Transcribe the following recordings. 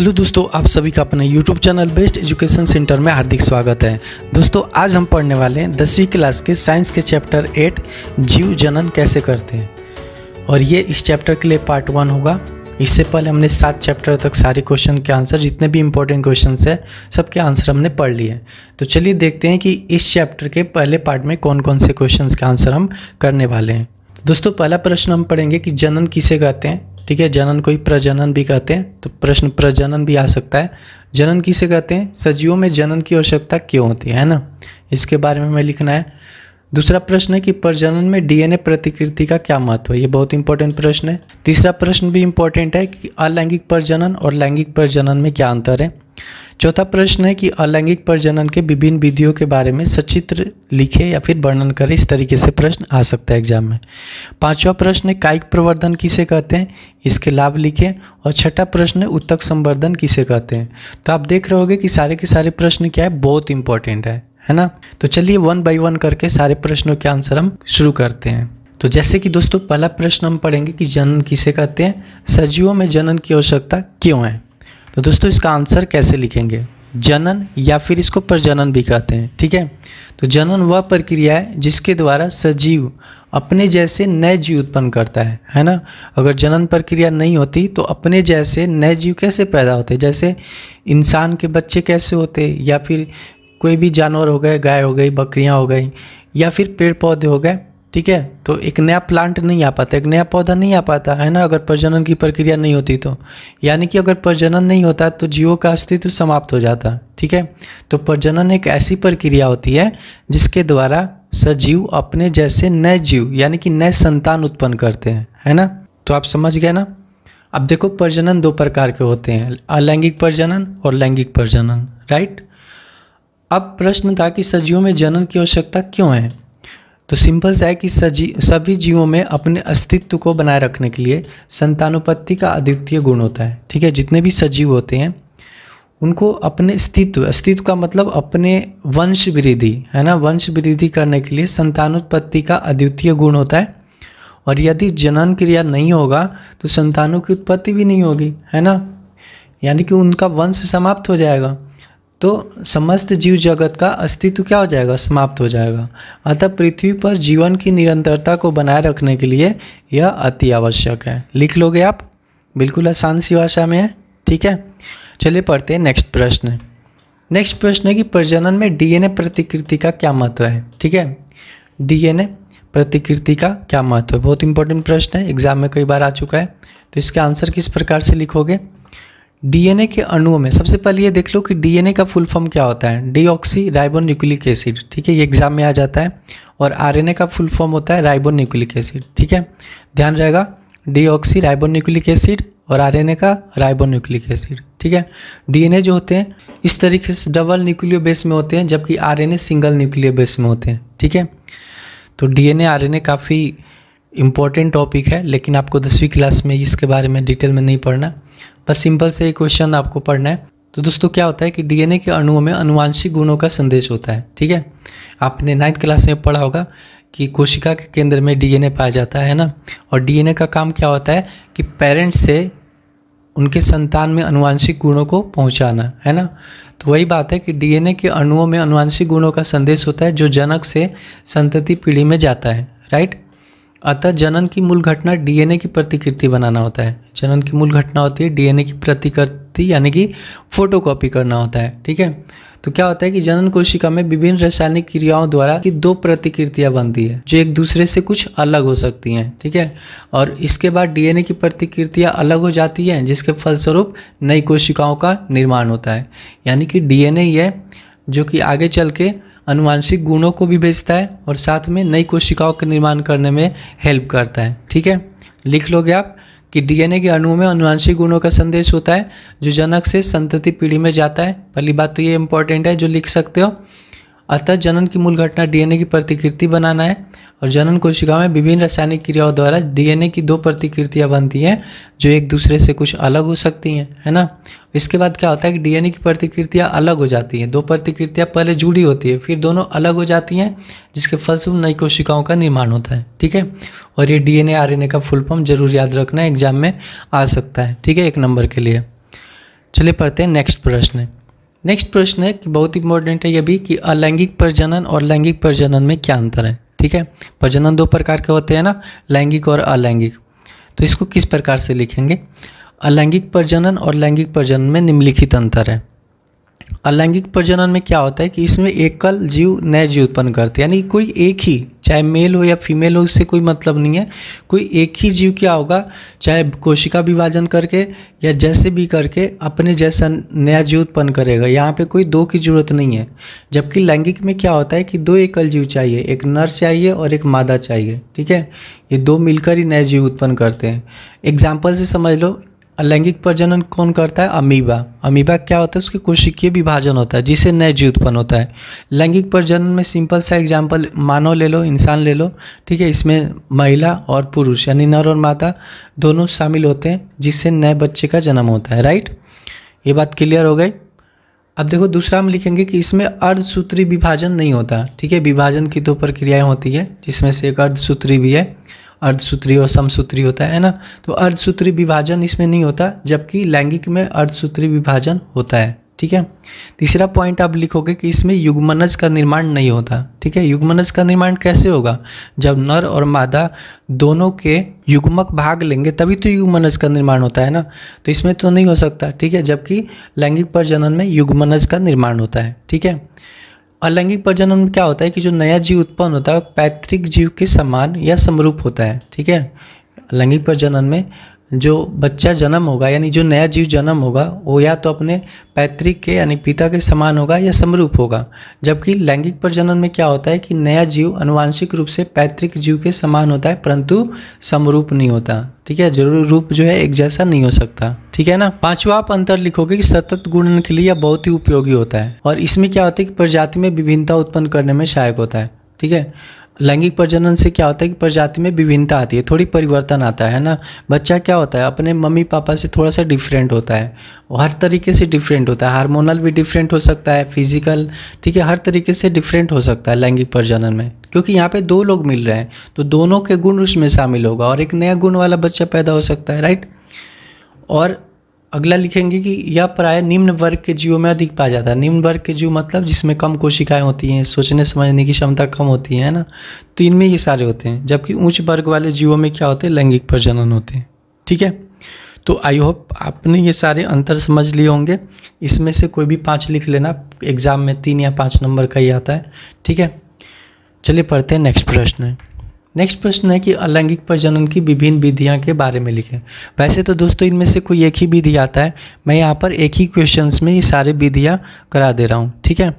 hello दोस्तों आप सभी का अपना YouTube channel best education centre में हार्दिक स्वागत है दोस्तों आज हम पढ़ने वाले हैं दसवीं क्लास के साइंस के चैप्टर एट जीव जनन कैसे करते हैं और ये इस चैप्टर के लिए पार्ट वन होगा इससे पहले हमने सात चैप्टर तक सारे क्वेश्चन के आंसर जितने भी इंपॉर्टेंट क्वेश्चन है सबके आंसर हमने पढ़ लिए तो चलिए देखते हैं कि इस चैप्टर के पहले पार्ट में कौन कौन से क्वेश्चन के आंसर हम करने वाले हैं दोस्तों पहला प्रश्न हम पढ़ेंगे कि जनन किसे कहते हैं ठीक है जनन को ही प्रजनन भी कहते हैं तो प्रश्न प्रजनन भी आ सकता है जनन किसे कहते हैं सजीवों में जनन की आवश्यकता क्यों होती है ना इसके बारे में हमें लिखना है दूसरा प्रश्न है कि प्रजनन में डीएनए प्रतिकृति का क्या महत्व है ये बहुत इंपॉर्टेंट प्रश्न है तीसरा प्रश्न भी इंपॉर्टेंट है कि अलैंगिक प्रजनन और लैंगिक प्रजनन में क्या अंतर है चौथा प्रश्न है कि अलैंगिक प्रजनन के विभिन्न विधियों के बारे में सचित्र लिखे या फिर वर्णन करें इस तरीके से प्रश्न आ सकता है एग्जाम में पांचवा प्रश्न है कायिक प्रवर्धन किसे कहते हैं इसके लाभ लिखें और छठा प्रश्न है उत्तक संवर्धन किसे कहते हैं तो आप देख रहे होगे कि सारे के सारे प्रश्न क्या है बहुत इंपॉर्टेंट है है ना तो चलिए वन बाई वन करके सारे प्रश्नों के आंसर हम शुरू करते हैं तो जैसे कि दोस्तों पहला प्रश्न हम पढ़ेंगे कि जनन किसे कहते हैं सजीवों में जनन की आवश्यकता क्यों है तो दोस्तों इसका आंसर कैसे लिखेंगे जनन या फिर इसको प्रजनन भी कहते हैं ठीक है तो जनन वह प्रक्रिया है जिसके द्वारा सजीव अपने जैसे नए जीव उत्पन्न करता है है ना अगर जनन प्रक्रिया नहीं होती तो अपने जैसे नए जीव कैसे पैदा होते जैसे इंसान के बच्चे कैसे होते या फिर कोई भी जानवर हो गए गाय हो गई बकरियाँ हो गई या फिर पेड़ पौधे हो गए ठीक है तो एक नया प्लांट नहीं आ पाता एक नया पौधा नहीं आ पाता है ना अगर प्रजनन की प्रक्रिया नहीं होती तो यानी कि अगर प्रजनन नहीं होता तो जीवों का अस्तित्व समाप्त हो जाता ठीक है तो प्रजनन एक ऐसी प्रक्रिया होती है जिसके द्वारा सजीव अपने जैसे नए जीव यानी कि नए संतान उत्पन्न करते हैं है ना तो आप समझ गए ना अब देखो प्रजनन दो प्रकार के होते हैं अलैंगिक प्रजनन और लैंगिक प्रजनन राइट अब प्रश्न था कि सजीवों में जनन की आवश्यकता क्यों है तो सिंपल सा है कि सजी सभी जीवों में अपने अस्तित्व को बनाए रखने के लिए संतानोपत्ति का अद्वितीय गुण होता है ठीक है जितने भी सजीव होते हैं उनको अपने अस्तित्व अस्तित्व का मतलब अपने वंश वृद्धि है ना वंश वृद्धि करने के लिए संतानोत्पत्ति का अद्वितीय गुण होता है और यदि जनन क्रिया नहीं होगा तो संतानों की उत्पत्ति भी नहीं होगी है ना यानी कि उनका वंश समाप्त हो जाएगा तो समस्त जीव जगत का अस्तित्व क्या हो जाएगा समाप्त हो जाएगा अतः पृथ्वी पर जीवन की निरंतरता को बनाए रखने के लिए यह अति आवश्यक है लिख लोगे आप बिल्कुल आसान सी भाषा में है ठीक है चलिए पढ़ते हैं नेक्स्ट प्रश्न नेक्स्ट प्रश्न है कि प्रजनन में डीएनए प्रतिकृति का क्या महत्व है ठीक है डीएनए प्रतिकृति का क्या महत्व है बहुत इंपॉर्टेंट प्रश्न है एग्जाम में कई बार आ चुका है तो इसका आंसर किस प्रकार से लिखोगे डीएनए के अणुओं में सबसे पहले ये देख लो कि डीएनए का फुल फॉर्म क्या होता है डीऑक्सी राइबो न्यूक्लिक एसिड ठीक है ये एग्जाम में आ जाता है और आरएनए का फुल फॉर्म होता है राइबो न्यूक्लिक एसिड ठीक है ध्यान रहेगा डीऑक्सी राइबो न्यूक्लिक एसिड और आरएनए का राइबो न्यूक्लिक एसिड ठीक है डीएनए जो होते हैं इस तरीके से डबल न्यूक्लियो बेस में होते हैं जबकि ए सिंगल न्यूक्लियो बेस में होते हैं ठीक है तो डीएनए ए काफ़ी इंपॉर्टेंट टॉपिक है लेकिन आपको दसवीं क्लास में इसके बारे में डिटेल में नहीं पढ़ना बस सिंपल से ये क्वेश्चन आपको पढ़ना है तो दोस्तों क्या होता है कि डीएनए के अणुओं में अनुवांशिक गुणों का संदेश होता है ठीक है आपने नाइन्थ क्लास में पढ़ा होगा कि कोशिका के केंद्र में डीएनए पाया जाता है ना और डीएनए का काम क्या होता है कि पेरेंट्स से उनके संतान में अनुवांशिक गुणों को पहुंचाना है ना तो वही बात है कि डीएनए के अणुओं में अनुवांशिक गुणों का संदेश होता है जो जनक से संतति पीढ़ी में जाता है राइट अतः जनन की मूल घटना डीएनए की प्रतिकृति बनाना होता है जनन की मूल घटना होती है डीएनए की प्रतिकृति यानी कि फोटोकॉपी करना होता है ठीक है तो क्या होता है कि जनन कोशिका में विभिन्न रासायनिक क्रियाओं द्वारा की दो प्रतिकृतियां बनती है जो एक दूसरे से कुछ अलग हो सकती हैं ठीक है और इसके बाद डीएनए की प्रतिकृतियां अलग हो जाती हैं जिसके फलस्वरूप नई कोशिकाओं का निर्माण होता है यानी कि डीएनए है जो कि आगे चल के अनुवांशिक गुणों को भी भेजता है और साथ में नई कोशिकाओं का निर्माण करने में हेल्प करता है ठीक है लिख लोगे आप कि डीएनए के अणुओं में अनुवांशिक गुणों का संदेश होता है जो जनक से संतति पीढ़ी में जाता है पहली बात तो ये इंपॉर्टेंट है जो लिख सकते हो अतः जनन की मूल घटना डीएनए की प्रतिकृति बनाना है और जनन कोशिका में विभिन्न रासायनिक क्रियाओं द्वारा डीएनए की दो प्रतिकृतियाँ बनती हैं जो एक दूसरे से कुछ अलग हो सकती हैं है ना इसके बाद क्या होता है कि डीएनए की प्रतिकृतियाँ अलग हो जाती हैं दो प्रतिकृतियाँ पहले जुड़ी होती है फिर दोनों अलग हो जाती हैं जिसके फलस्वरूप नई कोशिकाओं का निर्माण होता है ठीक है और ये डी एन का फुल फॉर्म जरूर याद रखना एग्जाम में आ सकता है ठीक है एक नंबर के लिए चलिए पढ़ते हैं नेक्स्ट प्रश्न नेक्स्ट प्रश्न है कि बहुत इंपॉर्टेंट है यह भी कि अलैंगिक प्रजनन और लैंगिक प्रजनन में क्या अंतर है ठीक है प्रजनन दो प्रकार के होते हैं ना लैंगिक और अलैंगिक तो इसको किस प्रकार से लिखेंगे अलैंगिक प्रजनन और लैंगिक प्रजनन में निम्नलिखित अंतर है अलैंगिक प्रजनन में क्या होता है कि इसमें एकल जीव नए जीव उत्पन्न करते हैं यानी कोई एक ही चाहे मेल हो या फीमेल हो इससे कोई मतलब नहीं है कोई एक ही जीव क्या होगा चाहे कोशिका विभाजन करके या जैसे भी करके अपने जैसा नया जीव उत्पन्न करेगा यहाँ पे कोई दो की ज़रूरत नहीं है जबकि लैंगिक में क्या होता है कि दो एकल जीव चाहिए एक नर चाहिए और एक मादा चाहिए ठीक है ये दो मिलकर ही नए जीव उत्पन्न करते हैं एग्जाम्पल से समझ लो अलैंगिक प्रजनन कौन करता है अमीबा अमीबा क्या होता है उसके कोशिकीय विभाजन होता है जिससे नए जीव उत्पन्न होता है लैंगिक प्रजनन में सिंपल सा एग्जाम्पल मानव ले लो इंसान ले लो ठीक है इसमें महिला और पुरुष यानी नर और माता दोनों शामिल होते हैं जिससे नए बच्चे का जन्म होता है राइट ये बात क्लियर हो गई अब देखो दूसरा हम लिखेंगे कि इसमें अर्धसूत्री विभाजन नहीं होता ठीक है विभाजन की दो प्रक्रियाएँ होती है जिसमें से एक अर्धसूत्री भी है अर्धसूत्री और समसूत्री होता है ना तो अर्धसूत्री विभाजन इसमें नहीं होता जबकि लैंगिक में अर्धसूत्री विभाजन होता है ठीक है तीसरा पॉइंट आप लिखोगे कि इसमें युग्मनज का निर्माण नहीं होता ठीक है युग्मनज का निर्माण कैसे होगा जब नर और मादा दोनों के युग्मक भाग लेंगे तभी तो युग्मनज का निर्माण होता है ना तो इसमें तो नहीं हो सकता ठीक है जबकि लैंगिक प्रजनन में युग्मनज का निर्माण होता है ठीक है अलैंगिक प्रजनन में क्या होता है कि जो नया जीव उत्पन्न होता है पैतृक जीव के समान या समरूप होता है ठीक है अलैंगिक प्रजनन में जो बच्चा जन्म होगा यानी जो नया जीव जन्म होगा वो या तो अपने पैतृक के यानी पिता के समान होगा या समरूप होगा जबकि लैंगिक प्रजनन में क्या होता है कि नया जीव अनुवांशिक रूप से पैतृक जीव के समान होता है परंतु समरूप नहीं होता ठीक है जरूर रूप जो है एक जैसा नहीं हो सकता ठीक है ना पांचवा आप अंतर लिखोगे कि सतत गुणन के लिए यह बहुत ही उपयोगी होता है और इसमें क्या होता है कि प्रजाति में विभिन्नता उत्पन्न करने में सहायक होता है ठीक है लैंगिक प्रजनन से क्या होता है कि प्रजाति में विभिन्नता आती है थोड़ी परिवर्तन आता है ना बच्चा क्या होता है अपने मम्मी पापा से थोड़ा सा डिफरेंट होता है हर तरीके से डिफरेंट होता है हार्मोनल भी डिफरेंट हो सकता है फिजिकल ठीक है हर तरीके से डिफरेंट हो सकता है लैंगिक प्रजनन में क्योंकि यहाँ पे दो लोग मिल रहे हैं तो दोनों के गुण उसमें शामिल होगा और एक नया गुण वाला बच्चा पैदा हो सकता है राइट और अगला लिखेंगे कि यह प्राय निम्न वर्ग के जीवों में अधिक पाया जाता है निम्न वर्ग के जीव मतलब जिसमें कम कोशिकाएं होती हैं सोचने समझने की क्षमता कम होती है ना तो इनमें ये सारे होते हैं जबकि ऊंच वर्ग वाले जीवों में क्या होते हैं लैंगिक प्रजनन होते हैं ठीक है तो आई होप आपने ये सारे अंतर समझ लिए होंगे इसमें से कोई भी पाँच लिख लेना एग्ज़ाम में तीन या पाँच नंबर का ही आता है ठीक है चलिए पढ़ते हैं नेक्स्ट प्रश्न है नेक्स्ट प्रश्न है कि अलैंगिक प्रजनन की विभिन्न विधियाँ के बारे में लिखें वैसे तो दोस्तों इनमें से कोई एक ही विधि आता है मैं यहाँ पर एक ही क्वेश्चंस में ये सारे विधियाँ करा दे रहा हूँ ठीक है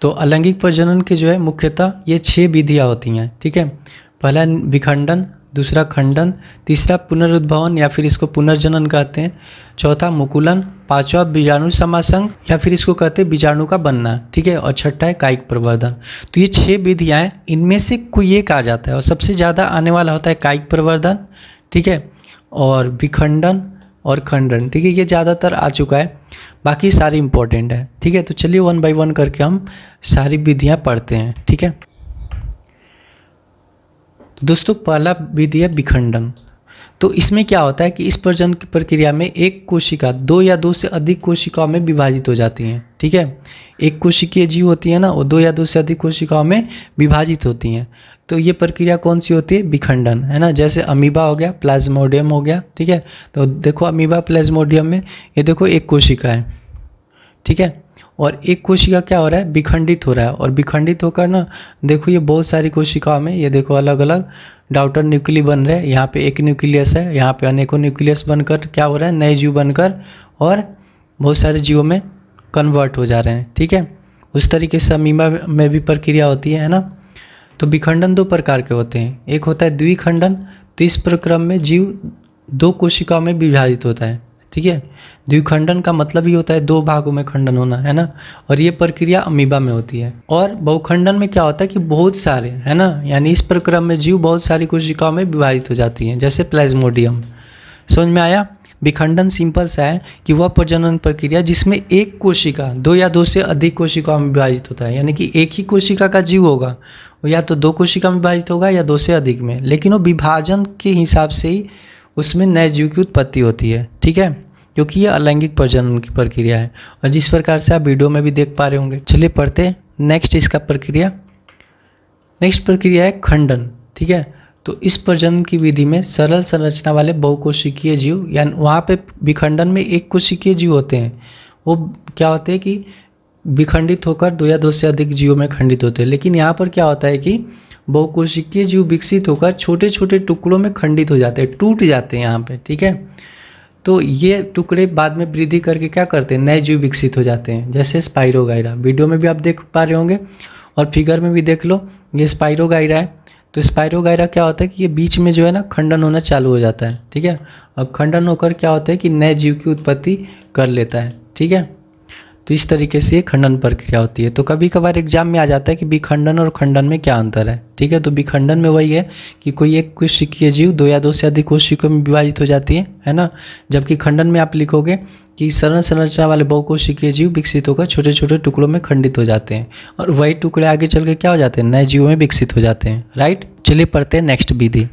तो अलैंगिक प्रजनन के जो है मुख्यतः ये छः विधियाँ होती हैं ठीक है पहला विखंडन दूसरा खंडन तीसरा पुनरुद्भवन या फिर इसको पुनर्जनन कहते हैं चौथा मुकुलन पांचवा बीजाणु समासंग या फिर इसको कहते हैं बीजाणु का बनना ठीक है और छठा है कायिक प्रवर्धन तो ये छह विधियाँ इनमें से कोई एक आ जाता है और सबसे ज़्यादा आने वाला होता है कायिक प्रवर्धन ठीक है और विखंडन और खंडन ठीक है ये ज़्यादातर आ चुका है बाकी सारी इंपॉर्टेंट है ठीक है तो चलिए वन बाई वन करके हम सारी विधियाँ पढ़ते हैं ठीक है दोस्तों पहला विधि है विखंडन तो इसमें क्या होता है कि इस प्रजन की प्रक्रिया में एक कोशिका दो या दो से अधिक कोशिकाओं में विभाजित हो जाती हैं ठीक है एक कोशिकीय जीव होती है ना वो दो या दो से अधिक कोशिकाओं में विभाजित होती हैं तो ये प्रक्रिया कौन सी होती है विखंडन है ना जैसे अमीबा हो गया प्लाज्मोडियम हो गया ठीक है तो देखो अमीबा प्लाज्मोडियम में ये देखो एक कोशिका है ठीक है और एक कोशिका क्या हो रहा है विखंडित हो रहा है और विखंडित होकर ना देखो ये बहुत सारी कोशिकाओं में ये देखो अलग अलग डाउटर न्यूक्ली बन रहे हैं यहाँ पे एक न्यूक्लियस है यहाँ पे अनेकों न्यूक्लियस बनकर क्या हो रहा है नए जीव बनकर और बहुत सारे जीवों में कन्वर्ट हो जा रहे हैं ठीक है उस तरीके से अमीमा में भी प्रक्रिया होती है ना तो विखंडन दो प्रकार के होते हैं एक होता है द्विखंडन तो इस प्रक्रम में जीव दो कोशिकाओं में विभाजित होता है ठीक है द्विखंडन का मतलब ही होता है दो भागों में खंडन होना है ना और ये प्रक्रिया अमीबा में होती है और बहुखंडन में क्या होता है कि बहुत सारे है ना यानी इस प्रक्रम में जीव बहुत सारी कोशिकाओं में विभाजित हो जाती हैं जैसे प्लेजमोडियम समझ में आया विखंडन सिंपल सा है कि वह प्रजनन प्रक्रिया जिसमें एक कोशिका दो या दो से अधिक कोशिकाओं में विभाजित होता है यानी कि एक ही कोशिका का जीव होगा या तो दो कोशिका में विभाजित होगा या दो से अधिक में लेकिन वो विभाजन के हिसाब से ही उसमें नए जीव की उत्पत्ति होती है ठीक है क्योंकि ये अलैंगिक प्रजनन की प्रक्रिया है और जिस प्रकार से आप वीडियो में भी देख पा रहे होंगे चलिए पढ़ते हैं नेक्स्ट इसका प्रक्रिया नेक्स्ट प्रक्रिया है खंडन ठीक है तो इस प्रजनन की विधि में सरल संरचना वाले बहुकोशिकीय जीव यानी वहाँ पे विखंडन में एक कोशिकीय जीव होते हैं वो क्या होते हैं कि विखंडित होकर दो या दो से अधिक जीवों में खंडित होते हैं लेकिन यहाँ पर क्या होता है कि बहुकोशिकीय जीव विकसित होकर छोटे छोटे टुकड़ों में खंडित हो जाते हैं टूट जाते हैं यहाँ पे ठीक है तो ये टुकड़े बाद में वृद्धि करके क्या करते हैं नए जीव विकसित हो जाते हैं जैसे स्पायरोगायरा वीडियो में भी आप देख पा रहे होंगे और फिगर में भी देख लो ये स्पायरोगायरा है तो स्पायरोगायरा क्या होता है कि ये बीच में जो है ना खंडन होना चालू हो जाता है ठीक है और खंडन होकर क्या होता है कि नए जीव की उत्पत्ति कर लेता है ठीक है तो इस तरीके से ये खंडन प्रक्रिया होती है तो कभी कभार एग्जाम में आ जाता है कि विखंडन और खंडन में क्या अंतर है ठीक है तो विखंडन में वही है कि कोई एक कोशिकीय जीव दो या दो से अधिक कोशिकों में विभाजित हो जाती है है ना जबकि खंडन में आप लिखोगे कि सरल संरचना वाले बहुकोशिकीय जीव विकसित होकर छोटे छोटे टुकड़ों में खंडित हो जाते हैं और वही टुकड़े आगे चल के क्या हो जाते हैं नए जीवों में विकसित हो जाते हैं राइट चलिए पढ़ते हैं नेक्स्ट विधि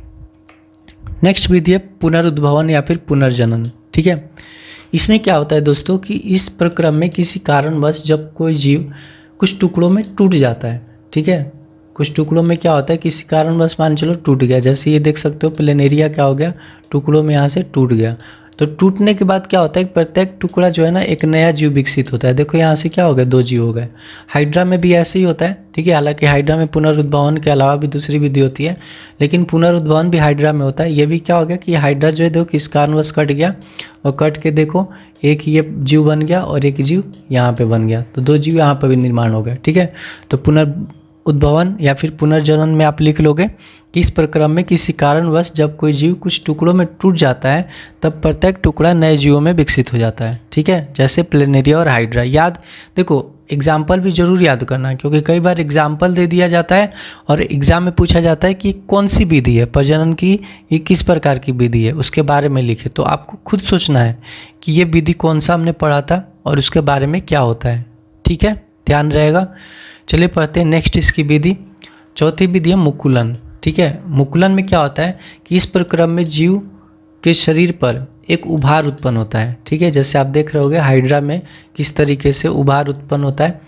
नेक्स्ट विधि है पुनरुद्भवन या फिर पुनर्जनन ठीक है इसमें क्या होता है दोस्तों कि इस प्रक्रम में किसी कारणवश जब कोई जीव कुछ टुकड़ों में टूट जाता है ठीक है कुछ टुकड़ों में क्या होता है किसी कारणवश मान चलो टूट गया जैसे ये देख सकते हो प्लेनेरिया क्या हो गया टुकड़ों में यहाँ से टूट गया तो टूटने के बाद क्या होता है प्रत्येक टुकड़ा जो है ना एक नया जीव विकसित होता है देखो यहाँ से क्या हो गया दो जीव हो गए हाइड्रा में भी ऐसे ही होता है ठीक है हालांकि हाइड्रा में पुनरुद्भवन के अलावा भी दूसरी विधि होती है लेकिन पुनरुद्भवन भी हाइड्रा में होता है ये भी क्या हो गया कि हाइड्रा जो है देखो किस कारणवश कट गया और कट के देखो एक ये जीव बन गया और एक जीव यहाँ पे बन गया तो दो जीव यहाँ पर भी निर्माण हो गया ठीक है तो पुनर् उद्भवन या फिर पुनर्जनन में आप लिख लोगे कि इस प्रक्रम में किसी कारणवश जब कोई जीव कुछ टुकड़ों में टूट जाता है तब प्रत्येक टुकड़ा नए जीवों में विकसित हो जाता है ठीक है जैसे प्लेनेरिया और हाइड्रा याद देखो एग्जाम्पल भी जरूर याद करना क्योंकि कई बार एग्जाम्पल दे दिया जाता है और एग्जाम में पूछा जाता है कि कौन सी विधि है प्रजनन की ये किस प्रकार की विधि है उसके बारे में लिखे तो आपको खुद सोचना है कि ये विधि कौन सा हमने पढ़ा था और उसके बारे में क्या होता है ठीक है ध्यान रहेगा चलिए पढ़ते हैं नेक्स्ट इसकी विधि चौथी विधि है मुकुलन ठीक है मुकुलन में क्या होता है कि इस प्रक्रम में जीव के शरीर पर एक उभार उत्पन्न होता है ठीक है जैसे आप देख रहे होगे हाइड्रा में किस तरीके से उभार उत्पन्न होता है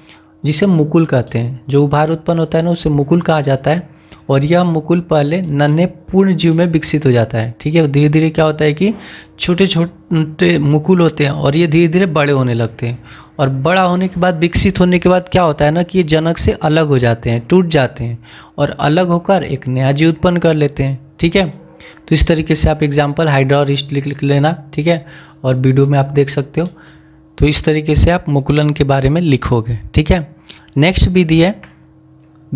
जिसे मुकुल कहते हैं जो उभार उत्पन्न होता है ना उसे मुकुल कहा जाता है और यह मुकुल पहले नन्हे पूर्ण जीव में विकसित हो जाता है ठीक है धीरे धीरे क्या होता है कि छोटे छोटे मुकुल होते हैं और ये धीरे धीरे बड़े होने लगते हैं और बड़ा होने के बाद विकसित होने के बाद क्या होता है ना कि ये जनक से अलग हो जाते हैं टूट जाते हैं और अलग होकर एक नया जीव उत्पन्न कर लेते हैं ठीक है तो इस तरीके से आप एग्जाम्पल हाइड्रोरिस्ट लिख लिख लेना ठीक है और वीडियो में आप देख सकते हो तो इस तरीके से आप मुकुलन के बारे में लिखोगे ठीक है नेक्स्ट विधि है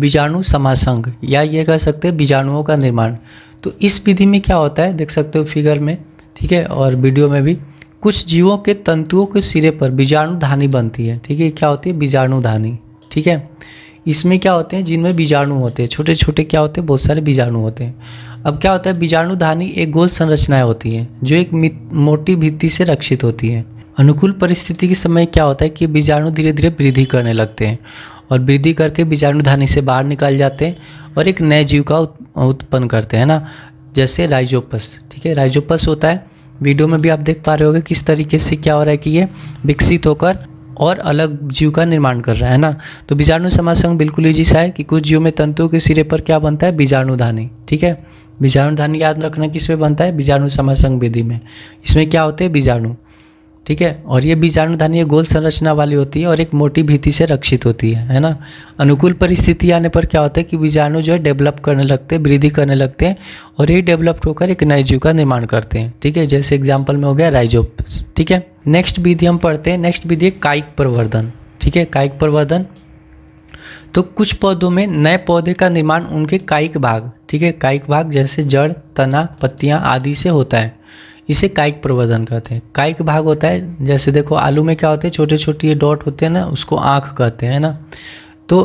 बीजाणु समासंग या ये कह सकते हैं बीजाणुओं का निर्माण तो इस विधि में क्या होता है देख सकते हो फिगर में ठीक है और वीडियो में भी कुछ जीवों के तंतुओं के सिरे पर बीजाणुधानी बनती है ठीक है क्या होती है बीजाणुधानी ठीक है इसमें क्या होते हैं जिनमें बीजाणु होते हैं छोटे छोटे क्या होते हैं बहुत सारे बीजाणु होते हैं अब क्या होता है बीजाणुधानी एक गोल संरचनाएं होती हैं जो एक मोटी भित्ति से रक्षित होती है अनुकूल परिस्थिति के समय क्या होता है कि बीजाणु धीरे धीरे वृद्धि करने लगते हैं और वृद्धि करके बीजाणुधानी से बाहर निकाल जाते हैं और एक नए जीव का उत्पन्न करते हैं ना जैसे राइजोपस ठीक है राइजोपस होता है वीडियो में भी आप देख पा रहे होगे किस तरीके से क्या हो रहा है कि ये विकसित होकर और अलग जीव का निर्माण कर रहा है ना तो बीजाणु समाज संघ बिल्कुल ही जैसा है कि कुछ जीव में तंतुओं के सिरे पर क्या बनता है बीजाणुधानी ठीक है बीजाणुधानी याद रखना किस में बनता है बीजाणु समाज संघ विधि में इसमें क्या होते हैं बीजाणु ठीक है और ये बीजाणुधानी गोल संरचना वाली होती है और एक मोटी भीति से रक्षित होती है है ना अनुकूल परिस्थिति आने पर क्या होता है कि बीजाणु जो है डेवलप करने लगते हैं वृद्धि करने लगते हैं और ये डेवलप्ड होकर एक नए जीव का निर्माण करते हैं ठीक है जैसे एग्जाम्पल में हो गया राइजोप ठीक है नेक्स्ट विधि हम पढ़ते हैं नेक्स्ट विधि है कायिक प्रवर्धन ठीक है कायिक प्रवर्धन तो कुछ पौधों में नए पौधे का निर्माण उनके कायिक भाग ठीक है कायिक भाग जैसे जड़ तना पत्तियाँ आदि से होता है इसे कायिक प्रवर्धन कहते हैं कायिक भाग होता है जैसे देखो आलू में क्या होते हैं छोटे छोटे ये डॉट होते हैं ना उसको आँख कहते हैं ना तो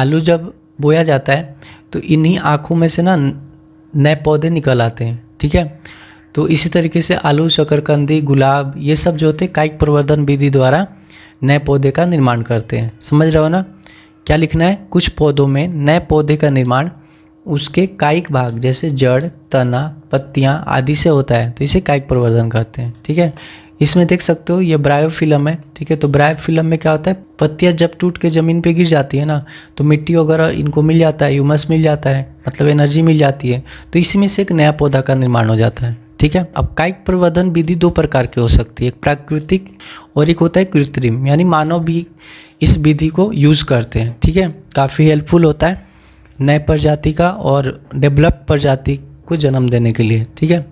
आलू जब बोया जाता है तो इन्हीं आँखों में से ना नए पौधे निकल आते हैं ठीक है तो इसी तरीके से आलू शकरकंदी गुलाब ये सब जो होते हैं कायिक प्रवर्धन विधि द्वारा नए पौधे का निर्माण करते हैं समझ रहे हो ना क्या लिखना है कुछ पौधों में नए पौधे का निर्माण उसके कायिक भाग जैसे जड़ तना पत्तियाँ आदि से होता है तो इसे कायिक प्रवर्धन कहते हैं ठीक है इसमें देख सकते हो ये ब्रायोफिल्म है ठीक है तो ब्रायोफिल्म में क्या होता है पत्तियाँ जब टूट के ज़मीन पे गिर जाती है ना तो मिट्टी वगैरह इनको मिल जाता है यूमस मिल जाता है मतलब एनर्जी मिल जाती है तो इसी में से एक नया पौधा का निर्माण हो जाता है ठीक है अब कायिक प्रवर्धन विधि दो प्रकार की हो सकती है एक प्राकृतिक और एक होता है कृत्रिम यानी मानव भी इस विधि को यूज़ करते हैं ठीक है काफ़ी हेल्पफुल होता है नए प्रजाति का और डेवलप प्रजाति को जन्म देने के लिए ठीक है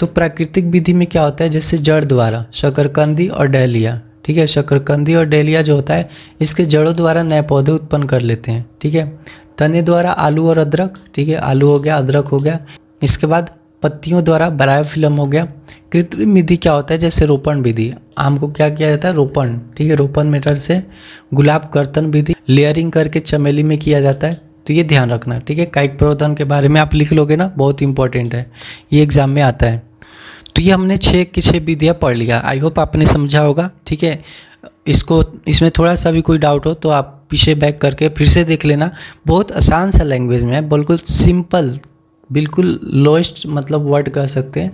तो प्राकृतिक विधि में क्या होता है जैसे जड़ द्वारा शकरकंदी और डहलिया ठीक है शकरकंदी और डहलिया जो होता है इसके जड़ों द्वारा नए पौधे उत्पन्न कर लेते हैं ठीक है तने द्वारा आलू और अदरक ठीक है आलू हो गया अदरक हो गया इसके बाद पत्तियों द्वारा फिल्म हो गया कृत्रिम विधि क्या होता है जैसे रोपण विधि आम को क्या किया जाता है रोपण ठीक है रोपण मेटर से गुलाब कर्तन विधि लेयरिंग करके चमेली में किया जाता है तो ये ध्यान रखना ठीक है कायिक प्रावधान के बारे में आप लिख लोगे ना बहुत इंपॉर्टेंट है ये एग्जाम में आता है तो ये हमने छः की छः विधियाँ पढ़ लिया आई होप आपने समझा होगा ठीक है इसको इसमें थोड़ा सा भी कोई डाउट हो तो आप पीछे बैक करके फिर से देख लेना बहुत आसान सा लैंग्वेज में है बिल्कुल सिंपल बिल्कुल लोएस्ट मतलब वर्ड कह सकते हैं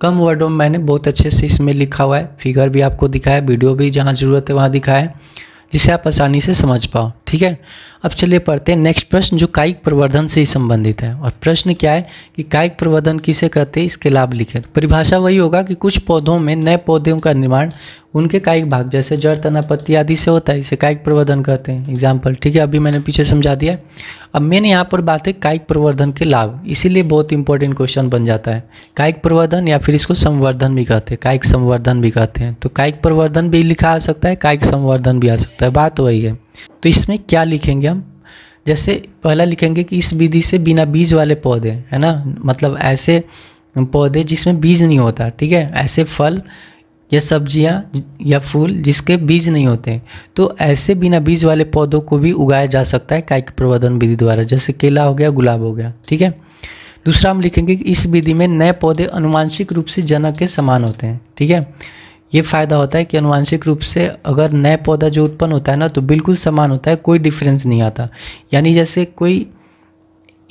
कम वर्डों में मैंने बहुत अच्छे से इसमें लिखा हुआ है फिगर भी आपको दिखाया वीडियो भी जहाँ ज़रूरत है वहाँ दिखाया है जिसे आप आसानी से समझ पाओ ठीक है अब चलिए पढ़ते हैं नेक्स्ट प्रश्न जो कायिक प्रवर्धन से ही संबंधित है और प्रश्न क्या है कि कायिक प्रवर्धन किसे कहते हैं इसके लाभ लिखे परिभाषा वही होगा कि कुछ पौधों में नए पौधों का निर्माण उनके कायिक भाग जैसे जड़ तनापत्ति आदि से होता है इसे कायिक प्रवर्धन कहते हैं एग्जाम्पल ठीक है अभी मैंने पीछे समझा दिया अब मेन यहाँ पर बात है कायिक प्रवर्धन के लाभ इसीलिए बहुत इंपॉर्टेंट क्वेश्चन बन जाता है कायिक प्रवर्धन या फिर इसको संवर्धन भी कहते हैं कायिक संवर्धन भी कहते हैं तो कायिक प्रवर्धन भी लिखा आ सकता है कायिक संवर्धन भी आ सकता है बात वही है तो इसमें क्या लिखेंगे हम जैसे पहला लिखेंगे कि इस विधि से बिना बीज वाले पौधे है ना मतलब ऐसे पौधे जिसमें बीज नहीं होता ठीक है ऐसे फल या सब्जियां या फूल जिसके बीज नहीं होते तो ऐसे बिना बीज वाले पौधों को भी उगाया जा सकता है कायिक प्रबंधन विधि द्वारा जैसे केला हो गया गुलाब हो गया ठीक है दूसरा हम लिखेंगे कि इस विधि में नए पौधे अनुवांशिक रूप से जनक के समान होते हैं ठीक है ये फ़ायदा होता है कि अनुवांशिक रूप से अगर नया पौधा जो उत्पन्न होता है ना तो बिल्कुल समान होता है कोई डिफरेंस नहीं आता यानी जैसे कोई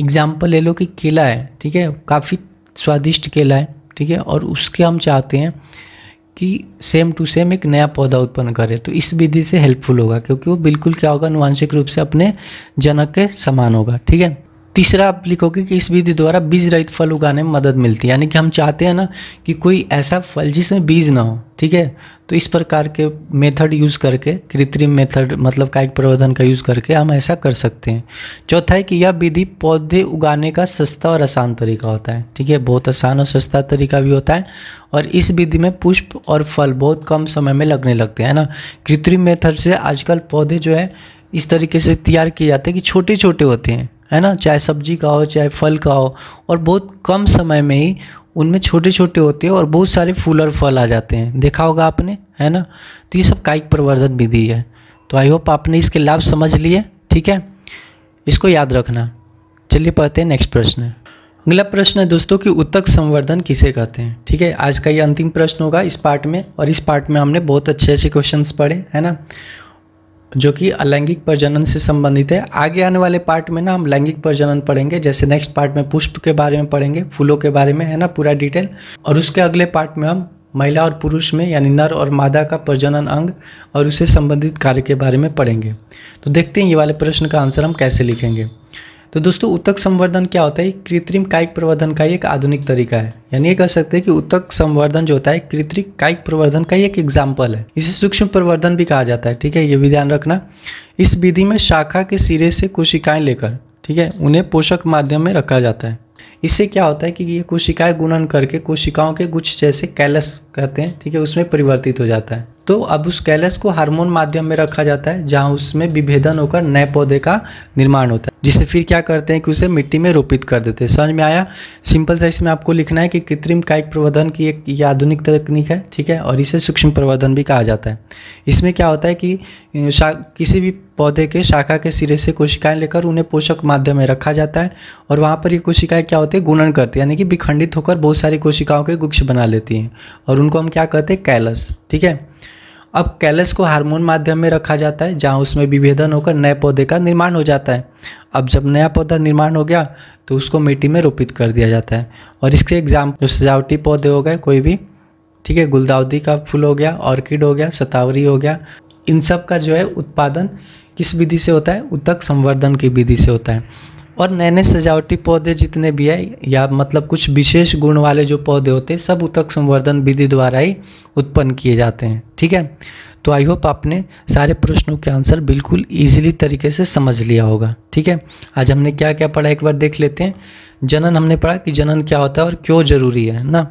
एग्जाम्पल ले लो कि केला है ठीक है काफ़ी स्वादिष्ट केला है ठीक है और उसके हम चाहते हैं कि सेम टू सेम एक नया पौधा उत्पन्न करे तो इस विधि से हेल्पफुल होगा क्योंकि वो बिल्कुल क्या होगा अनुवांशिक रूप से अपने जनक के समान होगा ठीक है तीसरा आप लिखोगे कि इस विधि द्वारा बीज रहित फल उगाने में मदद मिलती है यानी कि हम चाहते हैं ना कि कोई ऐसा फल जिसमें बीज ना हो ठीक है तो इस प्रकार के मेथड यूज़ करके कृत्रिम मेथड मतलब कायिक प्रवर्धन का यूज़ करके हम ऐसा कर सकते हैं चौथा है कि यह विधि पौधे उगाने का सस्ता और आसान तरीका होता है ठीक है बहुत आसान और सस्ता तरीका भी होता है और इस विधि में पुष्प और फल बहुत कम समय में लगने लगते हैं ना कृत्रिम मेथड से आजकल पौधे जो है इस तरीके से तैयार किए जाते हैं कि छोटे छोटे होते हैं है ना चाहे सब्जी का हो चाहे फल का हो और बहुत कम समय में ही उनमें छोटे छोटे होते हैं और बहुत सारे फूल और फल आ जाते हैं देखा होगा आपने है ना तो ये सब कायिक प्रवर्धन विधि है तो आई होप आपने इसके लाभ समझ लिए ठीक है इसको याद रखना चलिए पढ़ते हैं नेक्स्ट प्रश्न अगला प्रश्न है दोस्तों कि उत्तक संवर्धन किसे कहते हैं ठीक है आज का ये अंतिम प्रश्न होगा इस पार्ट में और इस पार्ट में हमने बहुत अच्छे अच्छे क्वेश्चंस पढ़े है ना जो कि अलैंगिक प्रजनन से संबंधित है आगे आने वाले पार्ट में ना हम लैंगिक प्रजनन पढ़ेंगे जैसे नेक्स्ट पार्ट में पुष्प के बारे में पढ़ेंगे फूलों के बारे में है ना पूरा डिटेल और उसके अगले पार्ट में हम महिला और पुरुष में यानी नर और मादा का प्रजनन अंग और उससे संबंधित कार्य के बारे में पढ़ेंगे तो देखते हैं ये वाले प्रश्न का आंसर हम कैसे लिखेंगे तो दोस्तों उत्तक संवर्धन क्या होता है कृत्रिम कायिक प्रवर्धन का एक आधुनिक तरीका है यानी ये कह सकते हैं कि उत्तक संवर्धन जो होता है कृत्रिम कायिक प्रवर्धन का एक एग्जाम्पल है इसे सूक्ष्म प्रवर्धन भी कहा जाता है ठीक है ये भी ध्यान रखना इस विधि में शाखा के सिरे से कोशिकाएं लेकर ठीक है उन्हें पोषक माध्यम में रखा जाता है इससे क्या होता है कि ये कोशिकाएं गुणन करके कोशिकाओं के गुच्छ जैसे कैलस कहते हैं ठीक है उसमें परिवर्तित हो जाता है तो अब उस कैलस को हार्मोन माध्यम में रखा जाता है जहाँ उसमें विभेदन होकर नए पौधे का निर्माण होता है जिसे फिर क्या करते हैं कि उसे मिट्टी में रोपित कर देते हैं समझ में आया सिंपल सा इसमें आपको लिखना है कि कृत्रिम कायिक प्रवर्धन की एक ये आधुनिक तकनीक है ठीक है और इसे सूक्ष्म प्रवर्धन भी कहा जाता है इसमें क्या होता है कि किसी भी पौधे के शाखा के सिरे से कोशिकाएं लेकर उन्हें पोषक माध्यम में रखा जाता है और वहाँ पर ये कोशिकाएं क्या होती है गुणन करती है यानी कि विखंडित होकर बहुत सारी कोशिकाओं के गुक्ष बना लेती हैं और उनको हम क्या कहते हैं कैलस ठीक है अब कैलस को हार्मोन माध्यम में रखा जाता है जहाँ उसमें विभेदन होकर नए पौधे का निर्माण हो जाता है अब जब नया पौधा निर्माण हो गया तो उसको मिट्टी में रोपित कर दिया जाता है और इसके एग्जाम जो सजावटी पौधे हो गए कोई भी ठीक है गुलदाउदी का फूल हो गया ऑर्किड हो गया सतावरी हो गया इन सब का जो है उत्पादन किस विधि से होता है उत्तक संवर्धन की विधि से होता है और नए नए सजावटी पौधे जितने भी है या मतलब कुछ विशेष गुण वाले जो पौधे होते हैं सब उतक संवर्धन विधि द्वारा ही उत्पन्न किए जाते हैं ठीक है तो आई होप आपने सारे प्रश्नों के आंसर बिल्कुल ईजिली तरीके से समझ लिया होगा ठीक है आज हमने क्या क्या पढ़ा एक बार देख लेते हैं जनन हमने पढ़ा कि जनन क्या होता है और क्यों ज़रूरी है ना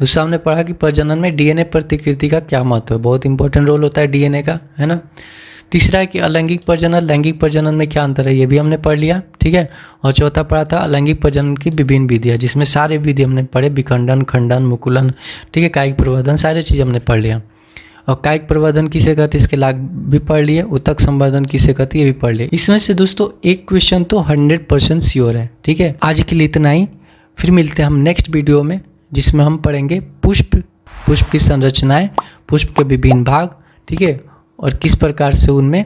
दूसरा हमने पढ़ा कि प्रजनन में डीएनए प्रतिकृति का क्या महत्व है बहुत इंपॉर्टेंट रोल होता है डीएनए का है ना तीसरा है कि अलैंगिक प्रजनन लैंगिक प्रजनन में क्या अंतर है ये भी हमने पढ़ लिया ठीक है और चौथा पढ़ा था अलैंगिक प्रजनन की विभिन्न विधियाँ जिसमें सारे विधि हमने पढ़े विखंडन खंडन मुकुलन ठीक है कायिक प्रवर्धन सारे चीज़ हमने पढ़ लिया और कायिक प्रवर्धन किसे कहते इसके लाभ भी पढ़ लिए उतक संवर्धन किसे कहते ये भी पढ़ लिए इसमें से दोस्तों एक क्वेश्चन तो हंड्रेड परसेंट श्योर है ठीक है आज के लिए इतना ही फिर मिलते हैं हम नेक्स्ट वीडियो में जिसमें हम पढ़ेंगे पुष्प पुष्प की संरचनाएं पुष्प के विभिन्न भाग ठीक है और किस प्रकार से उनमें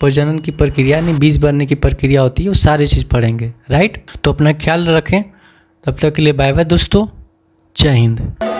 प्रजनन की प्रक्रिया यानी बीज बनने की प्रक्रिया होती है वो सारी चीज़ पढ़ेंगे राइट तो अपना ख्याल रखें तब तक के लिए बाय बाय दोस्तों जय हिंद